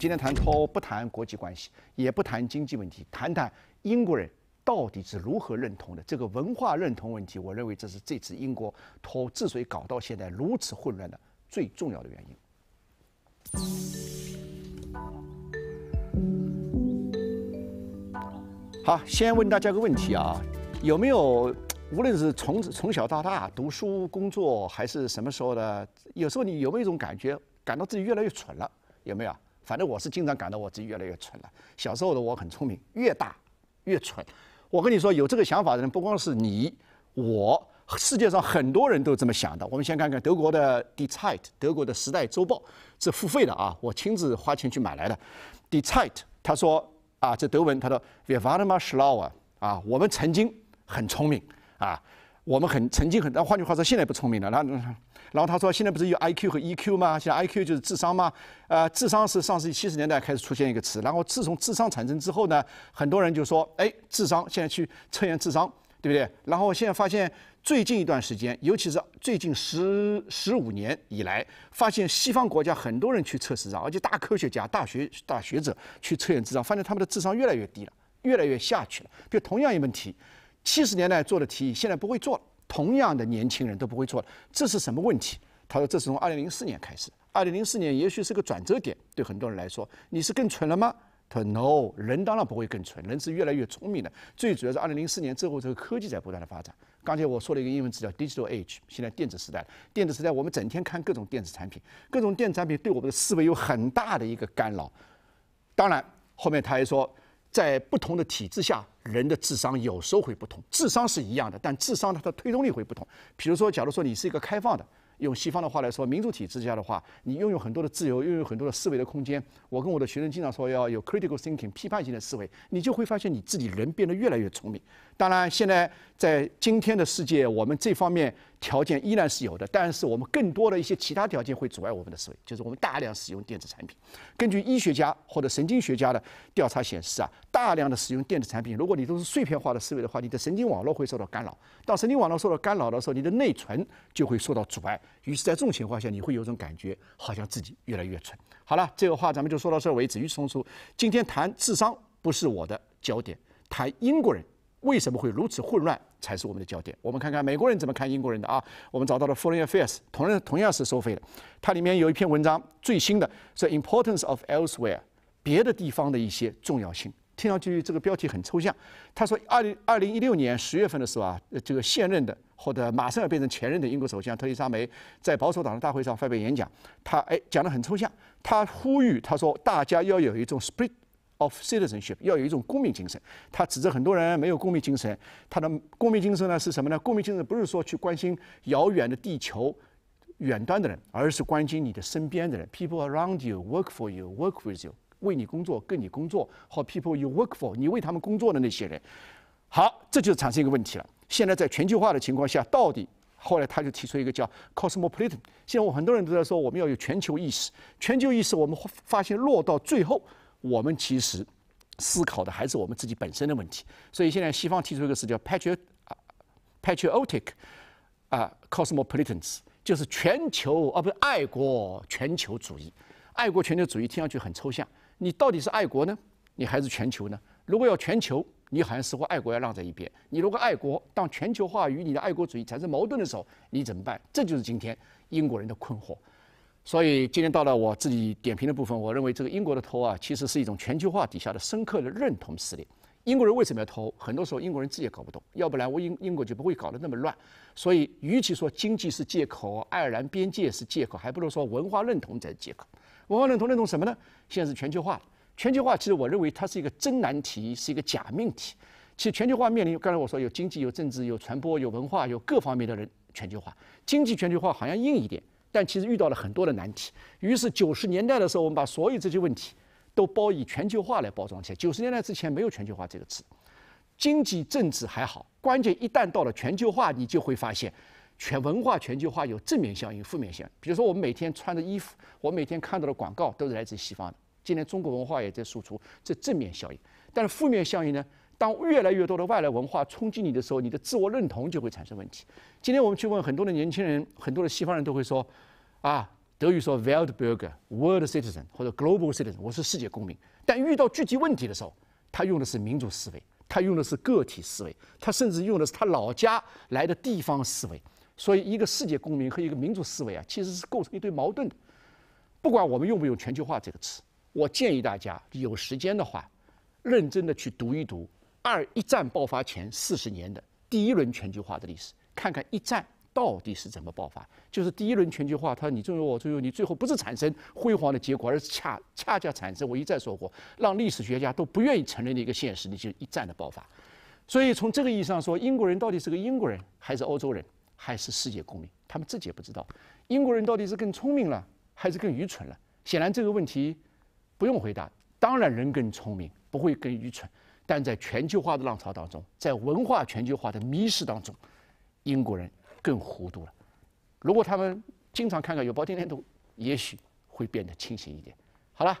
今天谈脱不谈国际关系，也不谈经济问题，谈谈英国人到底是如何认同的这个文化认同问题。我认为这是这次英国脱所以搞到现在如此混乱的最重要的原因。好，先问大家个问题啊：有没有无论是从从小到大读书、工作，还是什么时候的，有时候你有没有一种感觉，感到自己越来越蠢了？有没有？反正我是经常感到我自己越来越蠢了。小时候的我很聪明，越大越蠢。我跟你说，有这个想法的人不光是你，我，世界上很多人都这么想的。我们先看看德国的《Die Zeit》，德国的《时代周报》，是付费的啊，我亲自花钱去买来的。《Die Zeit》，他说啊，这德文，他说，Wir waren mal schlauer 啊，我们曾经很聪明啊。我们很曾经很，那换句话说，现在不聪明了。然后，然后他说，现在不是有 IQ 和 EQ 吗？现在 IQ 就是智商吗？呃，智商是上世纪七十年代开始出现一个词。然后自从智商产生之后呢，很多人就说，哎，智商现在去测验智商，对不对？然后现在发现，最近一段时间，尤其是最近十十五年以来，发现西方国家很多人去测智商，而且大科学家、大学大学者去测验智商，发现他们的智商越来越低了，越来越下去了。就同样一个问题。七十年代做的提议，现在不会做了。同样的年轻人，都不会做了。这是什么问题？他说：“这是从二零零四年开始。二零零四年也许是个转折点，对很多人来说，你是更蠢了吗？”他说：“No，人当然不会更蠢，人是越来越聪明的。最主要是二零零四年之后，这个科技在不断的发展。刚才我说了一个英文词叫 Digital Age，现在电子时代了。电子时代，我们整天看各种电子产品，各种电子产品对我们的思维有很大的一个干扰。当然，后面他还说，在不同的体制下。”人的智商有时候会不同，智商是一样的，但智商它的推动力会不同。比如说，假如说你是一个开放的，用西方的话来说，民主体制下的话，你拥有很多的自由，拥有很多的思维的空间。我跟我的学生经常说要有 critical thinking 批判性的思维，你就会发现你自己人变得越来越聪明。当然，现在在今天的世界，我们这方面。条件依然是有的，但是我们更多的一些其他条件会阻碍我们的思维，就是我们大量使用电子产品。根据医学家或者神经学家的调查显示啊，大量的使用电子产品，如果你都是碎片化的思维的话，你的神经网络会受到干扰。当神经网络受到干扰的时候，你的内存就会受到阻碍。于是，在这种情况下，你会有种感觉，好像自己越来越蠢。好了，这个话咱们就说到这儿为止。于此同时，今天谈智商不是我的焦点，谈英国人。为什么会如此混乱？才是我们的焦点。我们看看美国人怎么看英国人的啊？我们找到了 Foreign Affairs，同样同样是收费的，它里面有一篇文章，最新的是 Importance of Elsewhere，别的地方的一些重要性。听上去这个标题很抽象。他说，二零二零一六年十月份的时候啊，这个现任的或者马上要变成前任的英国首相特里莎梅在保守党的大会上发表演讲，他哎讲的很抽象，他呼吁他说大家要有一种 s p r i t Of C i i t z e n s h i p 要有一种公民精神，他指责很多人没有公民精神。他的公民精神呢是什么呢？公民精神不是说去关心遥远的地球远端的人，而是关心你的身边的人。People around you work for you, work with you，为你工作，跟你工作，和 people you work for，你为他们工作的那些人。好，这就产生一个问题了。现在在全球化的情况下，到底后来他就提出一个叫 cosmopolitan。现在我很多人都在说我们要有全球意识，全球意识我们发现落到最后。我们其实思考的还是我们自己本身的问题，所以现在西方提出一个词叫 patriot patriotic 啊 c o s m o p o l i t a n s 就是全球啊不是爱国全球主义，爱国全球主义听上去很抽象，你到底是爱国呢，你还是全球呢？如果要全球，你好像似乎爱国要让在一边；你如果爱国，当全球化与你的爱国主义产生矛盾的时候，你怎么办？这就是今天英国人的困惑。所以今天到了我自己点评的部分，我认为这个英国的偷啊，其实是一种全球化底下的深刻的认同撕裂。英国人为什么要偷？很多时候英国人自己也搞不懂，要不然我英英国就不会搞得那么乱。所以，与其说经济是借口，爱尔兰边界是借口，还不如说文化认同才是借口。文化认同认同什么呢？现在是全球化。全球化其实我认为它是一个真难题，是一个假命题。其实全球化面临，刚才我说有经济、有政治、有传播、有文化、有各方面的人全球化。经济全球化好像硬一点。但其实遇到了很多的难题，于是九十年代的时候，我们把所有这些问题都包以全球化来包装起来。九十年代之前没有全球化这个词，经济政治还好，关键一旦到了全球化，你就会发现全文化全球化有正面效应、负面效应。比如说，我们每天穿的衣服，我每天看到的广告都是来自西方的。今天中国文化也在输出，这正面效应，但是负面效应呢？当越来越多的外来文化冲击你的时候，你的自我认同就会产生问题。今天我们去问很多的年轻人，很多的西方人都会说：“啊，德语说 ‘wildburger world citizen’ 或者 ‘global citizen’，我是世界公民。”但遇到具体问题的时候，他用的是民主思维，他用的是个体思维，他甚至用的是他老家来的地方思维。所以，一个世界公民和一个民主思维啊，其实是构成一对矛盾的。不管我们用不用“全球化”这个词，我建议大家有时间的话，认真的去读一读。二一战爆发前四十年的第一轮全球化的历史，看看一战到底是怎么爆发。就是第一轮全球化，它你重后我重后你最后不是产生辉煌的结果，而是恰恰恰产生我一再说过，让历史学家都不愿意承认的一个现实，就是一战的爆发。所以从这个意义上说，英国人到底是个英国人，还是欧洲人，还是世界公民？他们自己也不知道。英国人到底是更聪明了，还是更愚蠢了？显然这个问题不用回答。当然人更聪明，不会更愚蠢。但在全球化的浪潮当中，在文化全球化的迷失当中，英国人更糊涂了。如果他们经常看看《有报天天读》，也许会变得清醒一点。好了。